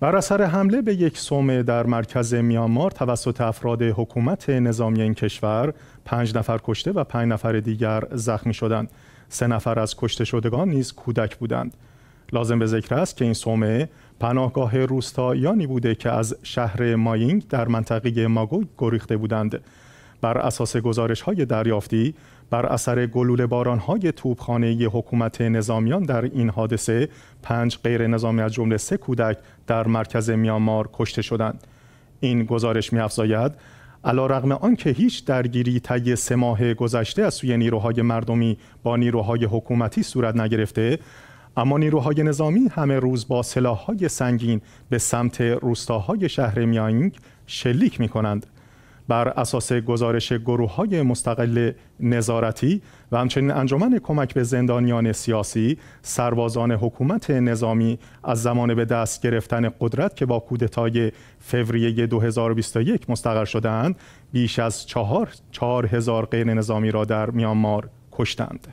بر اثر حمله به یک سومه در مرکز میانمار توسط افراد حکومت نظامی این کشور پنج نفر کشته و پنج نفر دیگر زخمی شدند سه نفر از کشته شدگان نیز کودک بودند لازم به ذکر است که این سومه پناهگاه روستاییانی بوده که از شهر ماینگ در منطقه ماگو گریخته بودند بر اساس گزارش های دریافتی بر اثر گلول باران های توپخانه حکومت نظامیان در این حادثه پنج غیر نظامی از جمله سه کودک در مرکز میامار کشته شدند این گزارش می‌افزاید علا رغم آنکه هیچ درگیری طی سه ماه گذشته از سوی نیروهای مردمی با نیروهای حکومتی صورت نگرفته اما نیروهای نظامی همه روز با سلاح‌های سنگین به سمت روستاهای شهر میانگ شلیک می کنند. بر اساس گزارش گروه های مستقل نظارتی و همچنین انجمن کمک به زندانیان سیاسی سربازان حکومت نظامی از زمان به دست گرفتن قدرت که با کودتای فوریه 2021 مستقر شدند بیش از چهار, چهار هزار غیر نظامی را در میانمار کشتند.